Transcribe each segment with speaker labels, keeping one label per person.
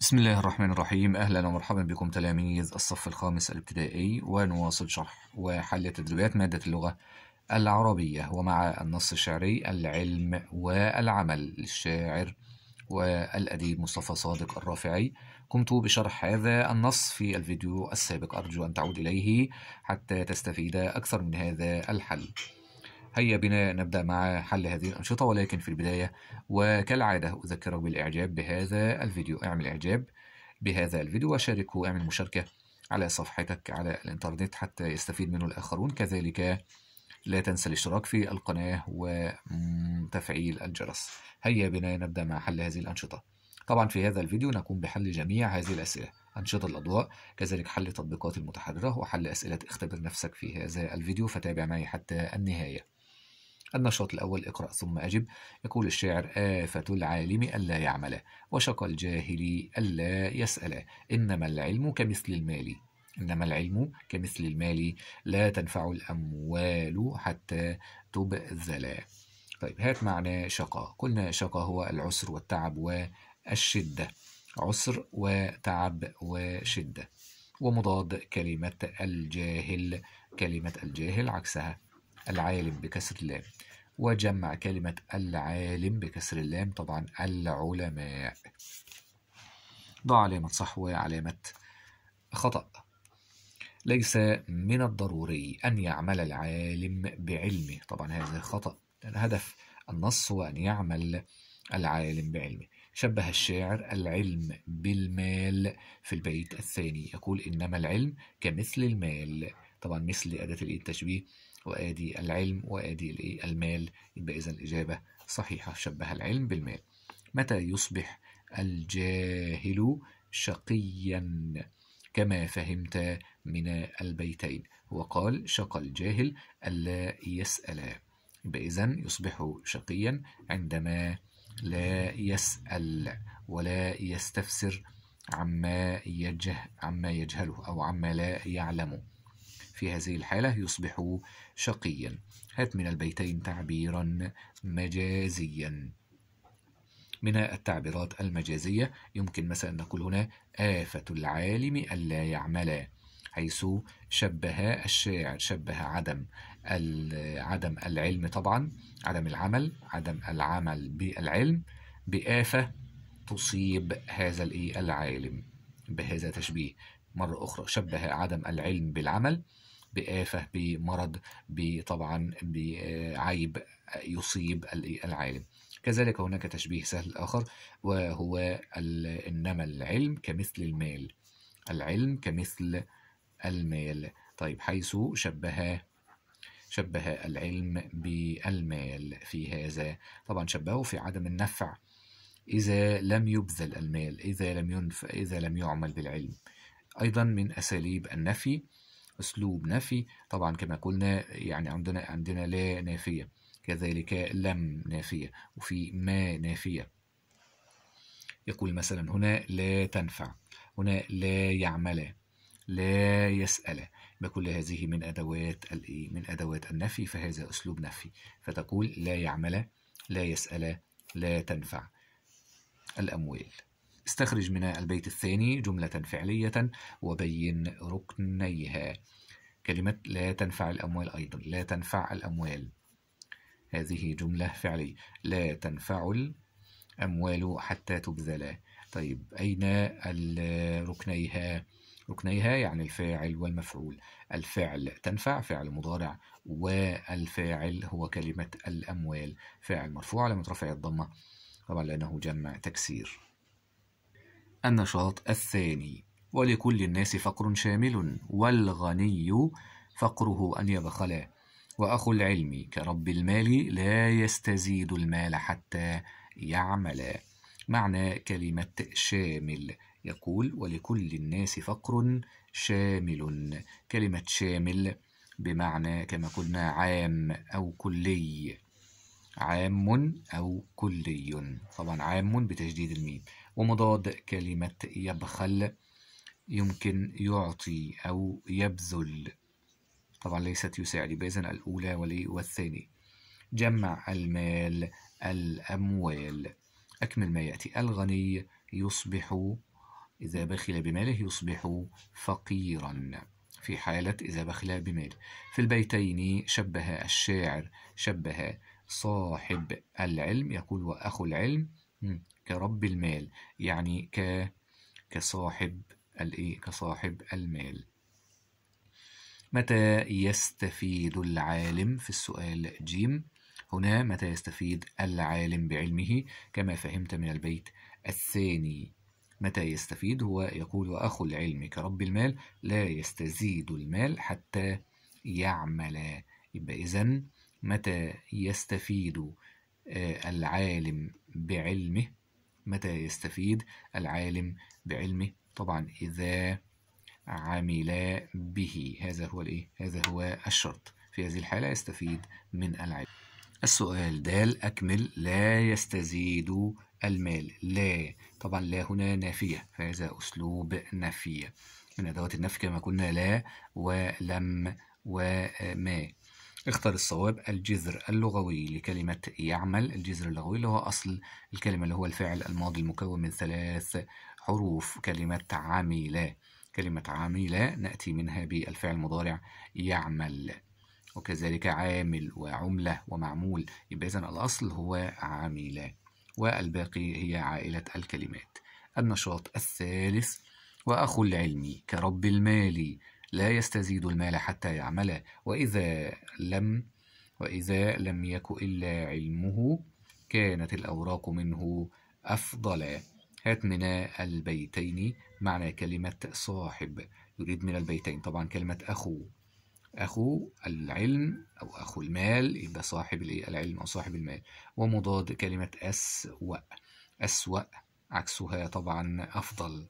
Speaker 1: بسم الله الرحمن الرحيم أهلا ومرحبا بكم تلاميذ الصف الخامس الابتدائي ونواصل شرح وحل تدريبات مادة اللغة العربية ومع النص الشعري العلم والعمل للشاعر والأديب مصطفى صادق الرافعي قمت بشرح هذا النص في الفيديو السابق أرجو أن تعود إليه حتى تستفيد أكثر من هذا الحل هيا بنا نبدأ مع حل هذه الأنشطة ولكن في البداية وكالعادة أذكرك بالإعجاب بهذا الفيديو اعمل إعجاب بهذا الفيديو وشاركه اعمل مشاركة على صفحتك على الإنترنت حتى يستفيد منه الآخرون كذلك لا تنسى الاشتراك في القناة وتفعيل الجرس هيا بنا نبدأ مع حل هذه الأنشطة طبعا في هذا الفيديو نقوم بحل جميع هذه الأسئلة أنشطة الأضواء كذلك حل تطبيقات المتحررة وحل أسئلة اختبر نفسك في هذا الفيديو فتابع معي حتى النهاية النشاط الأول اقرأ ثم أجب يقول الشاعر آفة العالم ألا يعمل وشق الجاهل ألا يسأل إنما العلم كمثل المال إنما العلم كمثل المال لا تنفع الأموال حتى تبذل طيب هات معنى شقاء قلنا شقاء هو العسر والتعب والشدة عسر وتعب وشدة ومضاد كلمة الجاهل كلمة الجاهل عكسها العالم بكسر اللام وجمع كلمة العالم بكسر اللام طبعا العلماء ضع علامة صح وعلامة خطأ ليس من الضروري أن يعمل العالم بعلمه طبعا هذا خطأ الهدف النص هو أن يعمل العالم بعلمه شبه الشاعر العلم بالمال في البيت الثاني يقول إنما العلم كمثل المال طبعا مثل أداة التشبيه وآدي العلم وآدي المال يبقى إذا الإجابة صحيحة شبه العلم بالمال متى يصبح الجاهل شقيا كما فهمت من البيتين وقال شقى الجاهل ألا يسأل يبقى إذا يصبح شقيا عندما لا يسأل ولا يستفسر عما يجه عما يجهله أو عما لا يعلمه في هذه الحالة يصبح شقيا هات من البيتين تعبيرا مجازيا من التعبيرات المجازية يمكن مثلا نقول هنا آفة العالم ألا يعملا حيث شبه الشاعر شبه عدم عدم العلم طبعا عدم العمل عدم العمل بالعلم بآفة تصيب هذا الإيه العالم بهذا تشبيه مرة أخرى شبه عدم العلم بالعمل بآفة بمرض طبعا بعيب يصيب إيه العالم كذلك هناك تشبيه سهل آخر وهو إنما العلم كمثل المال العلم كمثل المال طيب حيث شبه شبه العلم بالمال في هذا طبعا شبهه في عدم النفع إذا لم يبذل المال إذا لم ينف إذا لم يعمل بالعلم أيضا من أساليب النفي أسلوب نفي طبعا كما قلنا يعني عندنا عندنا لا نافية كذلك لم نافية وفي ما نافية يقول مثلا هنا لا تنفع هنا لا يعمل لا يسأل بكل هذه من أدوات إيه، من أدوات النفي فهذا أسلوب نفي فتقول لا يعمل لا يسأل لا تنفع الأموال استخرج من البيت الثاني جملة فعلية وبين ركنيها كلمة لا تنفع الأموال أيضا لا تنفع الأموال هذه جملة فعلية لا تنفع الأموال حتى تبذل طيب أين ركنيها ركنيها يعني الفاعل والمفعول الفعل تنفع فعل مضارع والفاعل هو كلمة الأموال فاعل مرفوع علامة رفع الضمة طبعا لأنه جمع تكسير النشاط الثاني ولكل الناس فقر شامل والغني فقره أن يبخلا وأخو العلم كرب المال لا يستزيد المال حتى يعملا معنى كلمة شامل يقول ولكل الناس فقر شامل كلمة شامل بمعنى كما قلنا عام أو كلي عام أو كلي طبعا عام بتشديد الميم ومضاد كلمة يبخل يمكن يعطي أو يبذل طبعا ليست يساعد بإذن الأولى والثاني جمع المال الأموال أكمل ما يأتي الغني يصبح إذا بخل بماله يصبح فقيرا في حالة إذا بخل بمال في البيتين شبه الشاعر شبه صاحب العلم يقول وأخو العلم كرب المال يعني ك كصاحب الإيه كصاحب المال متى يستفيد العالم في السؤال جيم هنا متى يستفيد العالم بعلمه كما فهمت من البيت الثاني متى يستفيد هو يقول وأخو العلم كرب المال لا يستزيد المال حتى يعمل يبقى إذن متى يستفيد آه، العالم بعلمه متى يستفيد العالم بعلمه طبعا إذا عمل به هذا هو الإيه؟ هذا هو الشرط في هذه الحالة يستفيد من العلم السؤال دال أكمل لا يستزيد المال لا طبعا لا هنا نافية فهذا أسلوب نفي من أدوات النفي كما قلنا لا ولم وما اختر الصواب الجذر اللغوي لكلمة يعمل الجذر اللغوي اللي هو أصل الكلمة اللي هو الفعل الماضي المكون من ثلاث حروف كلمة عمل كلمة عمل نأتي منها بالفعل المضارع يعمل وكذلك عامل وعملة ومعمول يبقى إذن الأصل هو عمل والباقي هي عائلة الكلمات النشاط الثالث وأخو العلم كرب المال لا يستزيد المال حتى يعمل وإذا لم وإذا لم يك إلا علمه كانت الأوراق منه أفضل هات من البيتين معنى كلمة صاحب يريد من البيتين طبعا كلمة أخو أخو العلم أو أخو المال يبقى صاحب العلم أو صاحب المال ومضاد كلمة أسوأ أسوأ عكسها طبعا أفضل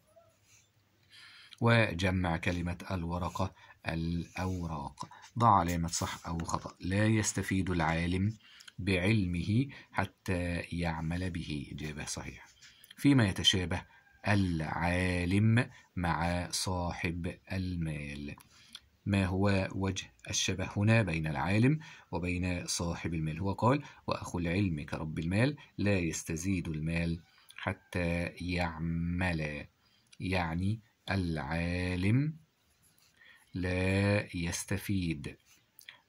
Speaker 1: وجمع كلمة الورقة الأوراق ضع علامة صح أو خطأ لا يستفيد العالم بعلمه حتى يعمل به إجابة صحيحة فيما يتشابه العالم مع صاحب المال ما هو وجه الشبه هنا بين العالم وبين صاحب المال هو قال وأخو العلم كرب المال لا يستزيد المال حتى يعمل يعني العالم لا يستفيد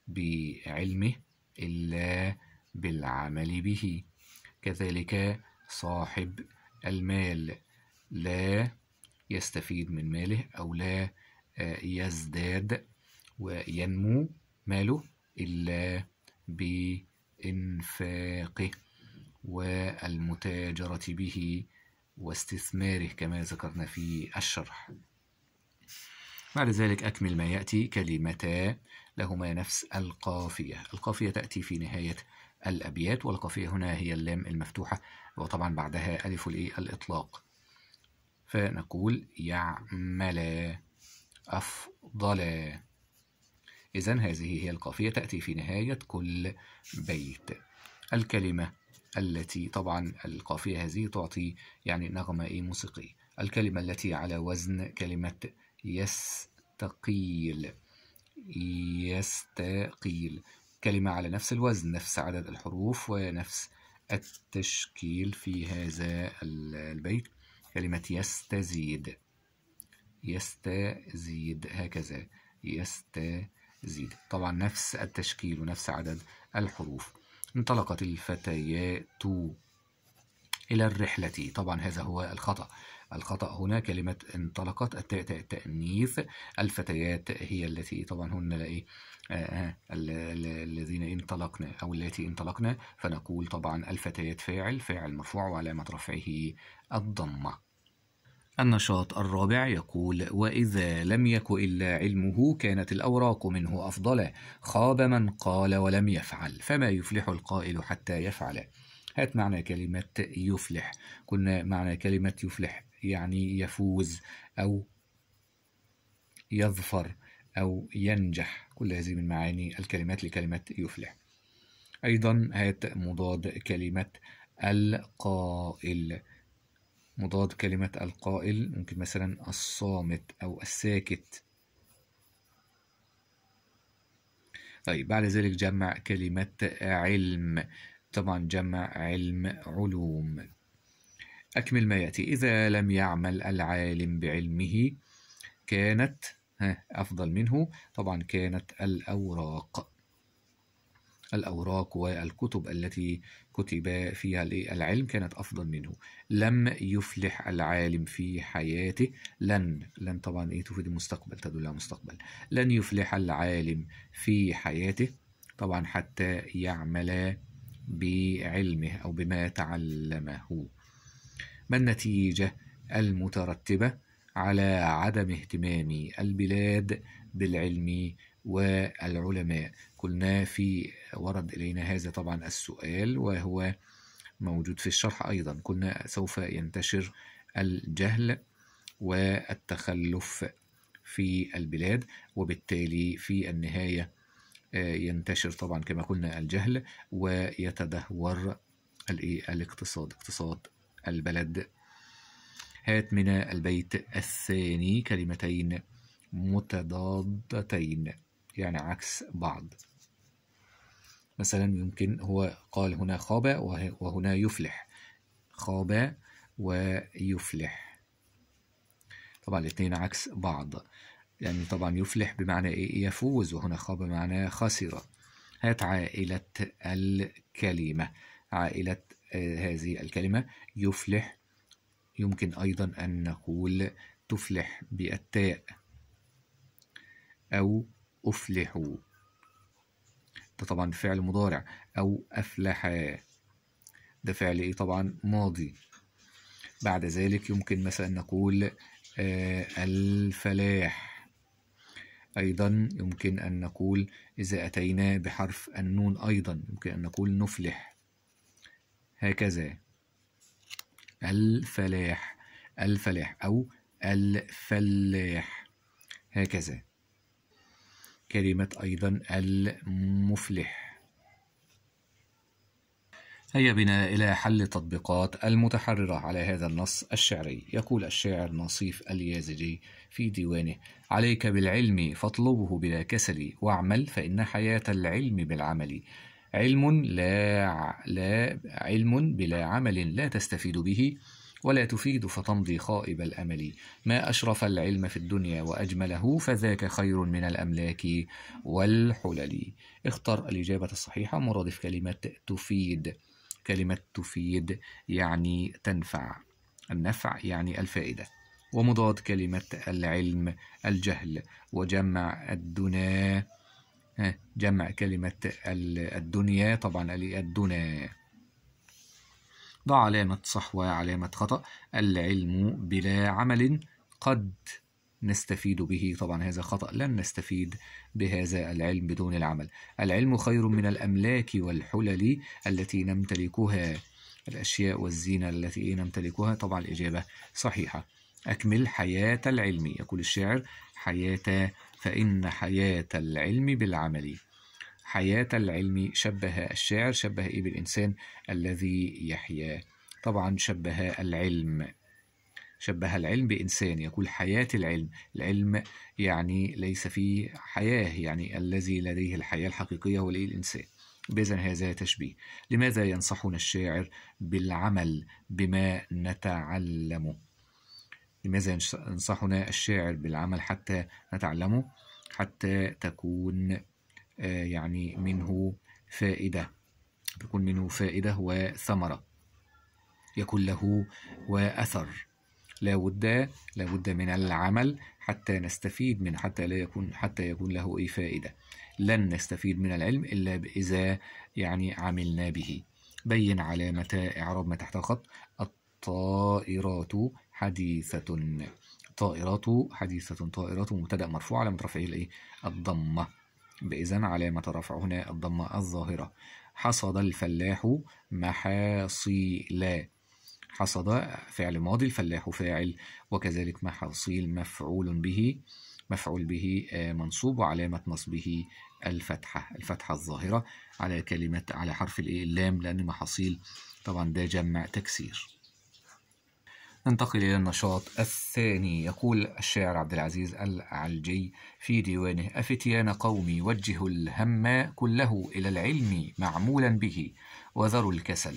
Speaker 1: بعلمه إلا بالعمل به كذلك صاحب المال لا يستفيد من ماله أو لا آه، يزداد وينمو ماله إلا بإنفاقه والمتاجرة به واستثماره كما ذكرنا في الشرح بعد ذلك أكمل ما يأتي كلمتا لهما نفس القافية القافية تأتي في نهاية الأبيات والقافية هنا هي اللام المفتوحة وطبعا بعدها ألف الإيه الإطلاق فنقول يعمل أفضل إذا هذه هي القافية تأتي في نهاية كل بيت الكلمة التي طبعا القافية هذه تعطي يعني نغمة إيه موسيقية الكلمة التي على وزن كلمة يستقيل يستقيل كلمة على نفس الوزن نفس عدد الحروف ونفس التشكيل في هذا البيت كلمة يستزيد يستزيد هكذا يستزيد زيد طبعا نفس التشكيل ونفس عدد الحروف انطلقت الفتيات إلى الرحلة طبعا هذا هو الخطأ الخطأ هنا كلمة انطلقت التاء تاء التأنيث الفتيات هي التي طبعا هن لا إيه آه، الذين انطلقنا أو التي انطلقنا فنقول طبعا الفتيات فاعل فاعل مرفوع وعلامة رفعه الضمة النشاط الرابع يقول وإذا لم يك إلا علمه كانت الأوراق منه أفضل خاب من قال ولم يفعل فما يفلح القائل حتى يفعل هات معنى كلمة يفلح كنا معنى كلمة يفلح يعني يفوز أو يظفر أو ينجح كل هذه من معاني الكلمات لكلمة يفلح أيضا هات مضاد كلمة القائل مضاد كلمة القائل ممكن مثلا الصامت أو الساكت طيب بعد ذلك جمع كلمة علم طبعا جمع علم علوم أكمل ما يأتي إذا لم يعمل العالم بعلمه كانت أفضل منه طبعا كانت الأوراق الأوراق والكتب التي كتب فيها العلم كانت أفضل منه لم يفلح العالم في حياته لن لن طبعا إيه تفيد المستقبل تدل على مستقبل لن يفلح العالم في حياته طبعا حتى يعمل بعلمه أو بما تعلمه ما النتيجة المترتبة على عدم اهتمام البلاد بالعلم والعلماء قلنا في ورد إلينا هذا طبعا السؤال وهو موجود في الشرح أيضا قلنا سوف ينتشر الجهل والتخلف في البلاد وبالتالي في النهاية آه، ينتشر طبعا كما قلنا الجهل ويتدهور الاقتصاد اقتصاد البلد هات من البيت الثاني كلمتين متضادتين يعني عكس بعض مثلا يمكن هو قال هنا خاب وهنا يفلح خاب ويفلح طبعا الاثنين عكس بعض يعني طبعا يفلح بمعنى ايه يفوز وهنا خاب بمعنى خسر هات عائلة الكلمة عائلة آه، هذه الكلمة يفلح يمكن أيضا أن نقول تفلح بالتاء أو أفلحوا ده طبعا فعل مضارع أو أفلحا ده فعل إيه طبعا ماضي بعد ذلك يمكن مثلا نقول آه، الفلاح أيضا يمكن أن نقول إذا أتينا بحرف النون أيضا يمكن أن نقول نفلح هكذا الفلاح الفلاح أو الفلاح هكذا كلمة أيضا المفلح هيا بنا إلى حل التطبيقات المتحررة على هذا النص الشعري يقول الشاعر نصيف اليازجي في ديوانه عليك بالعلم فاطلبه بلا كسل واعمل فإن حياة العلم بالعمل علم لا, لا علم بلا عمل لا تستفيد به ولا تفيد فتمضي خائب الامل ما اشرف العلم في الدنيا واجمله فذاك خير من الاملاك والحلل اختر الاجابه الصحيحه مرادف كلمه تفيد كلمه تفيد يعني تنفع النفع يعني الفائده ومضاد كلمه العلم الجهل وجمع الدنا جمع كلمه الدنيا طبعا الدنا ضع علامة صح وعلامة خطأ العلم بلا عمل قد نستفيد به طبعا هذا خطأ لن نستفيد بهذا العلم بدون العمل العلم خير من الأملاك والحلل التي نمتلكها الأشياء والزينة التي نمتلكها طبعا الإجابة صحيحة أكمل حياة العلم يقول الشاعر حياة فإن حياة العلم بالعمل حياة العلم شبه الشاعر شبه إيه بالإنسان الذي يحيا طبعا شبه العلم شبه العلم بإنسان يقول حياة العلم العلم يعني ليس فيه حياة يعني الذي لديه الحياة الحقيقية هو الإنسان بإذن هذا تشبيه لماذا ينصحنا الشاعر بالعمل بما نتعلمه لماذا ينصحنا الشاعر بالعمل حتى نتعلمه حتى تكون آه، يعني منه فائدة تكون منه فائدة وثمرة يكون له وأثر لا بد لا بد من العمل حتى نستفيد من حتى لا يكون حتى يكون له أي فائدة لن نستفيد من العلم إلا إذا يعني عملنا به بين علامة إعراب ما تحت الخط الطائرات حديثة طائرات حديثة طائرات مبتدأ مرفوع علامة رفعه الإيه الضمة بإذن علامة رفع هنا الضمة الظاهرة حصد الفلاح محاصيل حصد فعل ماضي الفلاح فاعل وكذلك محاصيل مفعول به مفعول به آه، منصوب وعلامة نصبه الفتحة الفتحة الظاهرة على كلمة على حرف اللام لأن محاصيل طبعا ده جمع تكسير ننتقل إلى النشاط الثاني يقول الشاعر عبد العزيز العلجي في ديوانه أفتيان قومي وجهوا الهم كله إلى العلم معمولا به وذروا الكسل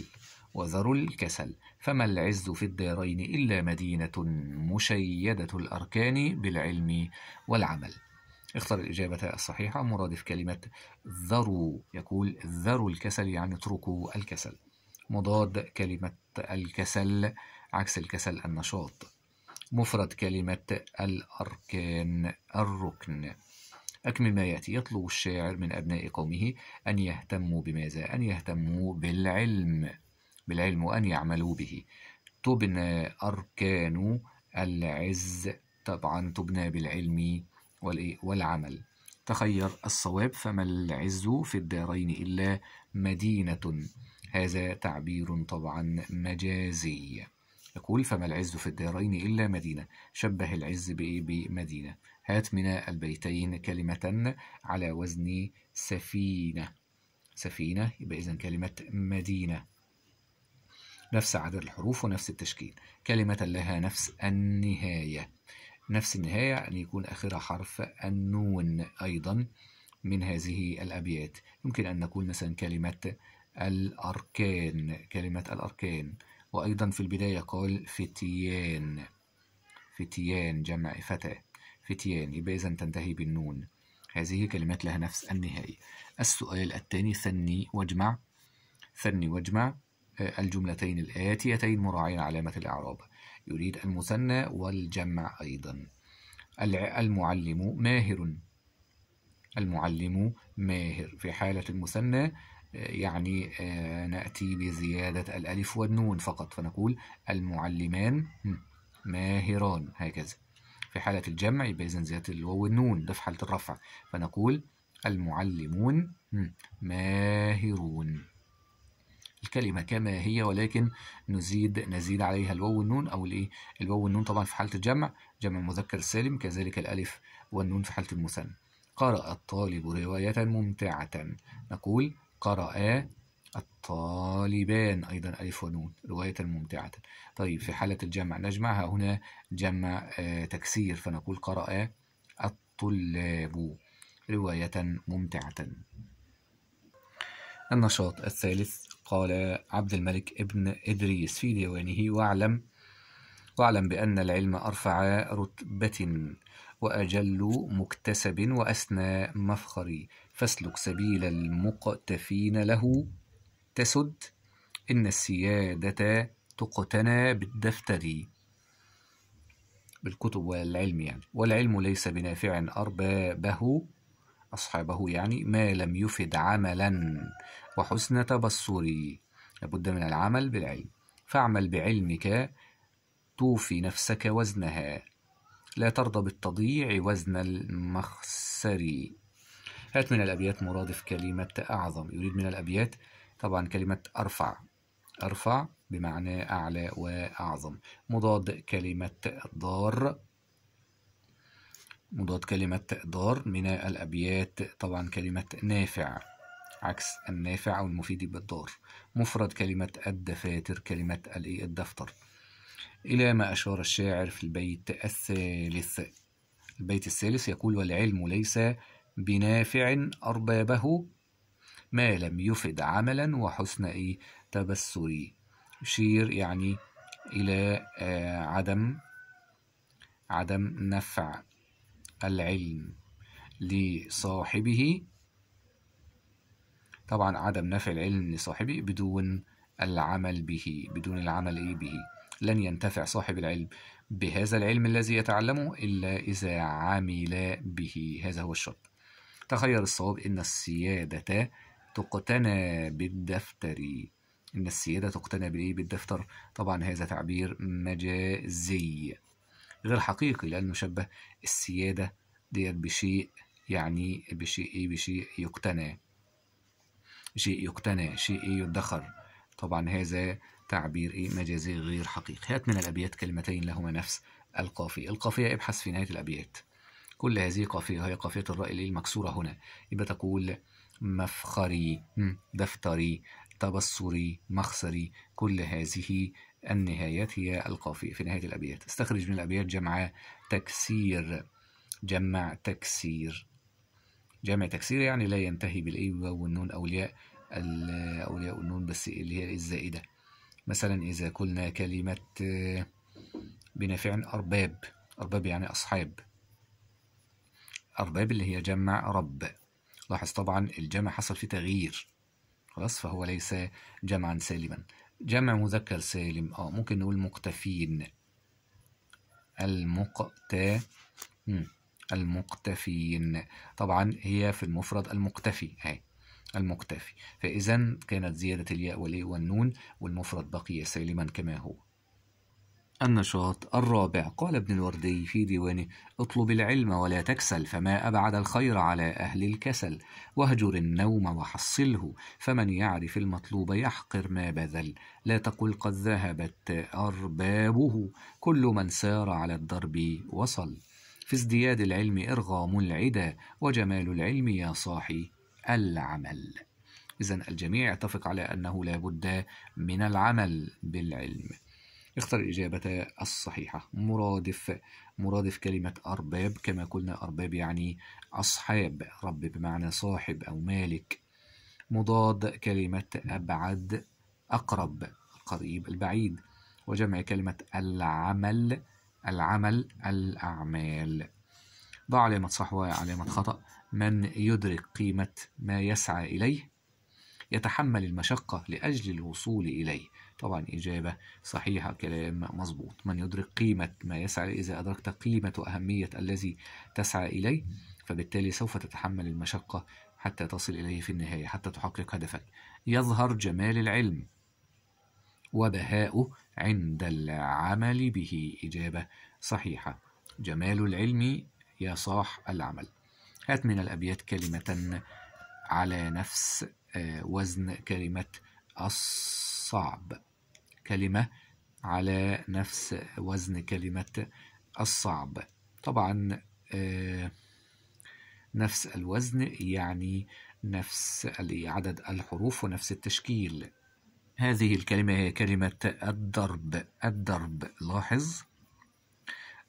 Speaker 1: وذروا الكسل فما العز في الدارين إلا مدينة مشيدة الأركان بالعلم والعمل اختر الإجابة الصحيحة مرادف كلمة ذروا يقول ذروا الكسل يعني اتركوا الكسل مضاد كلمة الكسل عكس الكسل النشاط مفرد كلمة الأركان الركن أكمل ما يأتي يطلب الشاعر من أبناء قومه أن يهتموا بماذا؟ أن يهتموا بالعلم بالعلم وأن يعملوا به تبنى أركان العز طبعا تبنى بالعلم والعمل تخير الصواب فما العز في الدارين إلا مدينة هذا تعبير طبعا مجازي يقول فما العز في الدارين إلا مدينة شبه العز إيه؟ بمدينة هات من البيتين كلمة على وزن سفينة سفينة يبقى إذا كلمة مدينة نفس عدد الحروف ونفس التشكيل كلمة لها نفس النهاية نفس النهاية أن يعني يكون آخرها حرف النون أيضا من هذه الأبيات يمكن أن نقول مثلا كلمة الأركان كلمة الأركان وأيضا في البداية قال فتيان فتيان جمع فتى فتيان يبقى إذا تنتهي بالنون هذه كلمات لها نفس النهاية السؤال الثاني ثني واجمع ثني واجمع آه، الجملتين الآتيتين مراعين علامة الإعراب يريد المثنى والجمع أيضا المعلم ماهر المعلم ماهر في حالة المثنى يعني آه، نأتي بزيادة الألف والنون فقط فنقول المعلمان ماهران هكذا في حالة الجمع يبقى إذن زيادة الواو والنون ده في حالة الرفع فنقول المعلمون ماهرون الكلمة كما هي ولكن نزيد نزيد عليها الواو والنون أو الإيه الواو والنون طبعا في حالة الجمع جمع المذكر السالم كذلك الألف والنون في حالة المثنى قرأ الطالب رواية ممتعة نقول قرأ الطالبان أيضا ألف ونون رواية ممتعة طيب في حالة الجمع نجمعها هنا جمع آه، تكسير فنقول قرأ الطلاب رواية ممتعة النشاط الثالث قال عبد الملك ابن إدريس في ديوانه واعلم واعلم بأن العلم أرفع رتبة وأجل مكتسب وأسنى مفخري فاسلك سبيل المقتفين له تسد إن السيادة تقتنى بالدفتر بالكتب والعلم يعني والعلم ليس بنافع أربابه أصحابه يعني ما لم يفد عملا وحسن تبصري لابد من العمل بالعلم فاعمل بعلمك توفي نفسك وزنها لا ترضى بالتضييع وزن المخسر هات من الأبيات مرادف كلمة أعظم يريد من الأبيات طبعا كلمة أرفع أرفع بمعنى أعلى وأعظم مضاد كلمة دار مضاد كلمة دار من الأبيات طبعا كلمة نافع عكس النافع أو المفيد بالدار مفرد كلمة الدفاتر كلمة إيه، الدفتر إلى ما أشار الشاعر في البيت الثالث البيت الثالث يقول والعلم ليس بنافع أربابه ما لم يفد عملا وحسن إيه تبصري يشير يعني إلى آه، عدم عدم نفع العلم لصاحبه طبعا عدم نفع العلم لصاحبه بدون العمل به بدون العمل إيه به لن ينتفع صاحب العلم بهذا العلم الذي يتعلمه إلا إذا عمل به هذا هو الشرط تخير الصواب إن السيادة تقتنى بالدفتر إن السيادة تقتنى بالإيه بالدفتر طبعا هذا تعبير مجازي غير حقيقي لأنه شبه السيادة ديت بشيء يعني بشيء إيه بشيء يقتنى شيء يقتنى شيء إيه يدخر طبعا هذا تعبير إيه مجازي غير حقيقي هات من الأبيات كلمتين لهما نفس القافية القافية ابحث في نهاية الأبيات كل هذه قافية هي قافية الراء المكسورة هنا يبقى تقول مفخري دفتري تبصري مخسري كل هذه النهايات هي القافية في نهاية الأبيات استخرج من الأبيات جمع تكسير جمع تكسير جمع تكسير يعني لا ينتهي بالإي والنون أولياء الياء النون بس اللي هي الزائدة مثلا إذا قلنا كلمة بنافع أرباب أرباب يعني أصحاب أرباب اللي هي جمع رب لاحظ طبعا الجمع حصل فيه تغيير خلاص فهو ليس جمعا سالما جمع مذكر سالم اه ممكن نقول مقتفين المقت المقتفين طبعا هي في المفرد المقتفي اهي المقتفي فإذا كانت زيادة الياء والإيه والنون والمفرد بقي سالما كما هو النشاط الرابع قال ابن الوردي في ديوانه اطلب العلم ولا تكسل فما أبعد الخير على أهل الكسل واهجر النوم وحصله فمن يعرف المطلوب يحقر ما بذل لا تقل قد ذهبت أربابه كل من سار على الدرب وصل في ازدياد العلم إرغام العدا وجمال العلم يا صاحي العمل إذا الجميع يتفق على أنه لا بد من العمل بالعلم اختر الإجابة الصحيحة مرادف مرادف كلمة أرباب كما قلنا أرباب يعني أصحاب رب بمعنى صاحب أو مالك مضاد كلمة أبعد أقرب القريب البعيد وجمع كلمة العمل العمل الأعمال ضع علامة صح وعلامة خطأ من يدرك قيمة ما يسعى إليه يتحمل المشقة لأجل الوصول إليه طبعا إجابة صحيحة كلام مظبوط من يدرك قيمة ما يسعى إذا أدركت قيمة وأهمية الذي تسعى إليه فبالتالي سوف تتحمل المشقة حتى تصل إليه في النهاية حتى تحقق هدفك يظهر جمال العلم وبهاؤه عند العمل به إجابة صحيحة جمال العلم يا صاح العمل هات من الأبيات كلمة على نفس آه، وزن كلمة أص صعب كلمة على نفس وزن كلمة الصعب طبعا آه، نفس الوزن يعني نفس عدد الحروف ونفس التشكيل هذه الكلمة هي كلمة الضرب الضرب لاحظ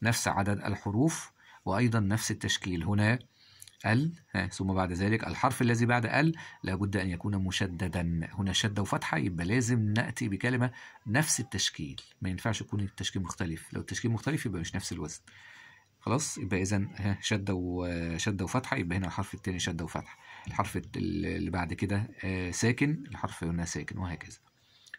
Speaker 1: نفس عدد الحروف وأيضا نفس التشكيل هنا ال ثم بعد ذلك الحرف الذي بعد ال لابد أن يكون مشددا هنا شدة وفتحة يبقى لازم نأتي بكلمة نفس التشكيل ما ينفعش يكون التشكيل مختلف لو التشكيل مختلف يبقى مش نفس الوزن خلاص يبقى إذا شدة وشدة وفتحة يبقى هنا الحرف الثاني شدة وفتحة الحرف اللي بعد كده آه، ساكن الحرف هنا ساكن وهكذا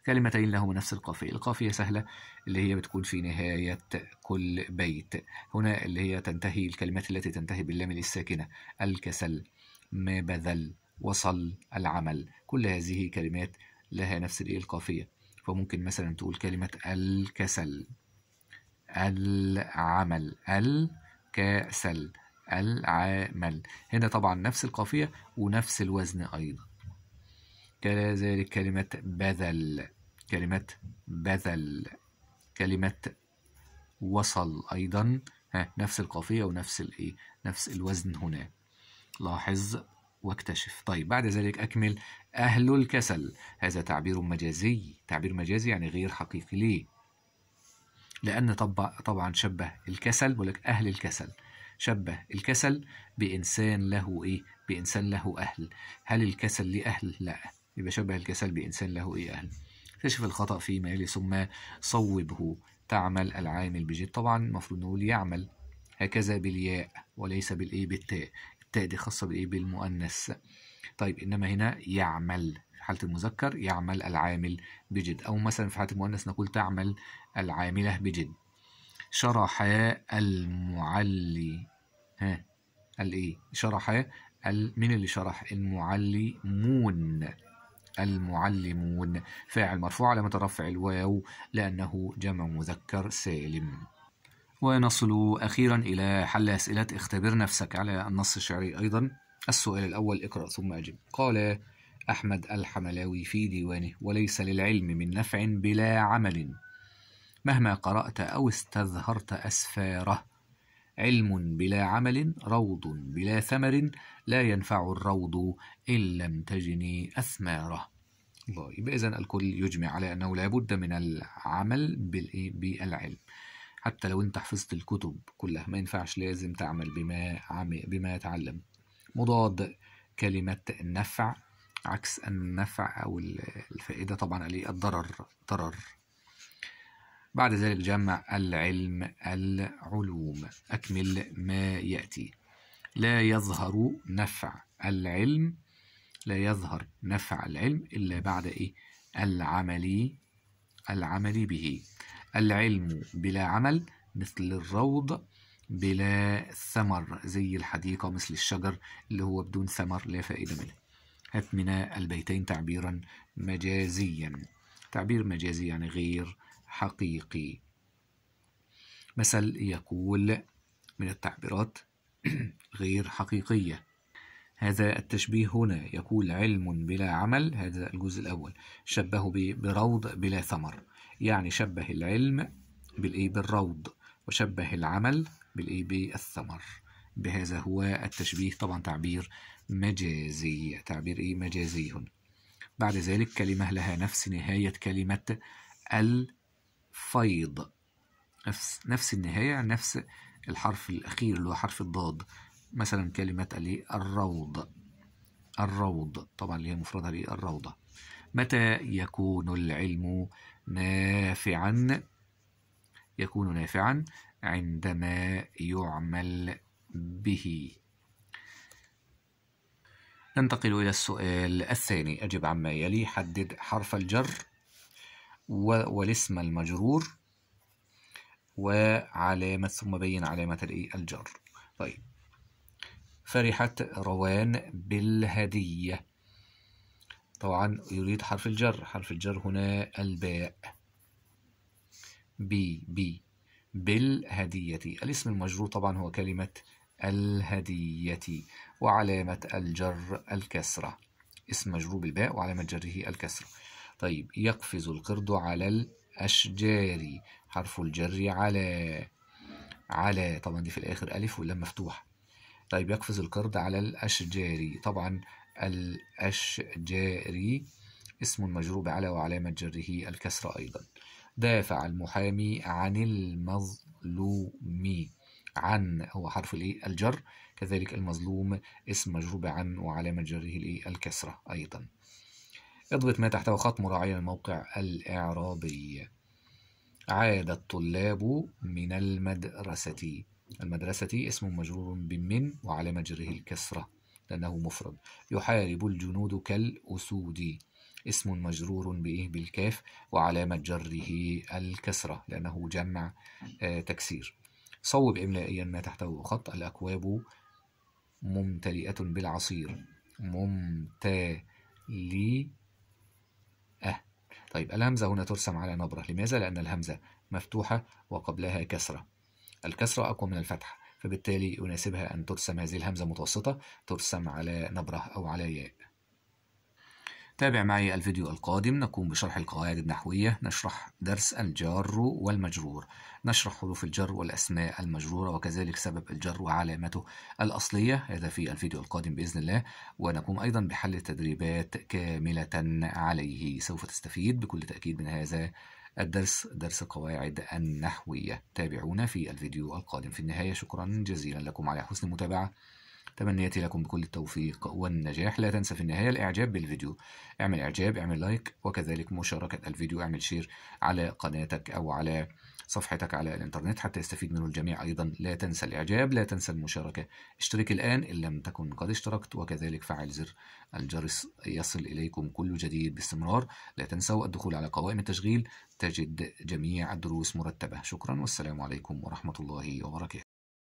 Speaker 1: كلمتين لهما نفس القافية القافية سهلة اللي هي بتكون في نهاية كل بيت هنا اللي هي تنتهي الكلمات التي تنتهي باللام الساكنة الكسل ما بذل وصل العمل كل هذه كلمات لها نفس القافية فممكن مثلا تقول كلمة الكسل العمل الكسل العمل هنا طبعا نفس القافية ونفس الوزن أيضا كذلك كلمة بذل كلمة بذل كلمة وصل أيضا ها نفس القافية ونفس الإيه نفس الوزن هنا لاحظ واكتشف طيب بعد ذلك أكمل أهل الكسل هذا تعبير مجازي تعبير مجازي يعني غير حقيقي ليه لأن طبعا شبه الكسل بقول لك أهل الكسل شبه الكسل بإنسان له إيه بإنسان له أهل هل الكسل لأهل أهل لا يبقى شبه الكسل بإنسان له إيه أهل اكتشف الخطأ فيما يلي ثم صوبه تعمل العامل بجد طبعا المفروض نقول يعمل هكذا بالياء وليس بالايه بالتاء التاء دي خاصة بالايه بالمؤنث طيب إنما هنا يعمل في حالة المذكر يعمل العامل بجد أو مثلا في حالة المؤنث نقول تعمل العاملة بجد شرحا المعلي ها الإيه شرحا من اللي شرح المعلمون المعلمون فاعل مرفوع على مترفع الواو لأنه جمع مذكر سالم ونصل أخيرا إلى حل أسئلة اختبر نفسك على النص الشعري أيضا السؤال الأول اقرأ ثم أجب قال أحمد الحملاوي في ديوانه وليس للعلم من نفع بلا عمل مهما قرأت أو استظهرت أسفاره علم بلا عمل روض بلا ثمر لا ينفع الروض إن لم تجني أثماره الله يبقى إذن الكل يجمع على أنه لابد من العمل بالعلم حتى لو أنت حفظت الكتب كلها ما ينفعش لازم تعمل بما عم... بما تعلم مضاد كلمة نفع عكس النفع أو الفائدة طبعا عليه الضرر ضرر بعد ذلك جمع العلم العلوم أكمل ما يأتي لا يظهر نفع العلم لا يظهر نفع العلم إلا بعد إيه العمل العمل به العلم بلا عمل مثل الروض بلا ثمر زي الحديقة مثل الشجر اللي هو بدون ثمر لا فائدة منه هات من البيتين تعبيرا مجازيا تعبير مجازي يعني غير حقيقي مثل يقول من التعبيرات غير حقيقية هذا التشبيه هنا يقول علم بلا عمل هذا الجزء الأول شبهه بروض بلا ثمر يعني شبه العلم بالإيه بالروض وشبه العمل بالإيه بالثمر بهذا هو التشبيه طبعا تعبير مجازي تعبير إيه مجازي هنا بعد ذلك كلمة لها نفس نهاية كلمة ال فيض نفس نفس النهاية نفس الحرف الأخير اللي هو حرف الضاد مثلا كلمة الروض الروض طبعا اللي هي مفردها اللي الروضة متى يكون العلم نافعا يكون نافعا عندما يعمل به ننتقل إلى السؤال الثاني أجب عما يلي حدد حرف الجر والاسم المجرور وعلامة ثم بين علامة الإيه الجر طيب فرحت روان بالهدية طبعا يريد حرف الجر حرف الجر هنا الباء بي بي بالهدية الاسم المجرور طبعا هو كلمة الهدية وعلامة الجر الكسرة اسم مجرور بالباء وعلامة جره الكسرة طيب يقفز القرد على الأشجار حرف الجر على على طبعا دي في الآخر ألف واللام مفتوحة طيب يقفز القرد على الأشجار طبعا الأشجار اسم مجروب على وعلامة جره الكسرة أيضا دافع المحامي عن المظلوم عن هو حرف الايه الجر كذلك المظلوم اسم مجروب عن وعلامة جره الايه الكسرة أيضا اضغط ما تحته خط مراعيا الموقع الإعرابي عاد الطلاب من المدرسة المدرسة اسم مجرور بمن وعلى مجره الكسرة لأنه مفرد يحارب الجنود كالأسود اسم مجرور بإيه بالكاف وعلامة جره الكسرة لأنه جمع آه، تكسير صوب إملائيا ما تحته خط الأكواب ممتلئة بالعصير ممتلئة طيب الهمزة هنا ترسم على نبرة لماذا؟ لأن الهمزة مفتوحة وقبلها كسرة الكسرة أقوى من الفتحة فبالتالي يناسبها أن ترسم هذه الهمزة متوسطة ترسم على نبرة أو على ياء تابع معي الفيديو القادم نقوم بشرح القواعد النحوية نشرح درس الجار والمجرور نشرح حروف الجر والأسماء المجرورة وكذلك سبب الجر وعلامته الأصلية هذا في الفيديو القادم بإذن الله ونقوم أيضا بحل التدريبات كاملة عليه سوف تستفيد بكل تأكيد من هذا الدرس درس قواعد النحوية تابعونا في الفيديو القادم في النهاية شكرا جزيلا لكم على حسن المتابعة تمنياتي لكم بكل التوفيق والنجاح لا تنسى في النهاية الإعجاب بالفيديو اعمل إعجاب اعمل لايك وكذلك مشاركة الفيديو اعمل شير على قناتك أو على صفحتك على الإنترنت حتى يستفيد منه الجميع أيضا لا تنسى الإعجاب لا تنسى المشاركة اشترك الآن إن لم تكن قد اشتركت وكذلك فعل زر الجرس يصل إليكم كل جديد باستمرار لا تنسوا الدخول على قوائم التشغيل تجد جميع الدروس مرتبة شكرا والسلام عليكم ورحمة الله وبركاته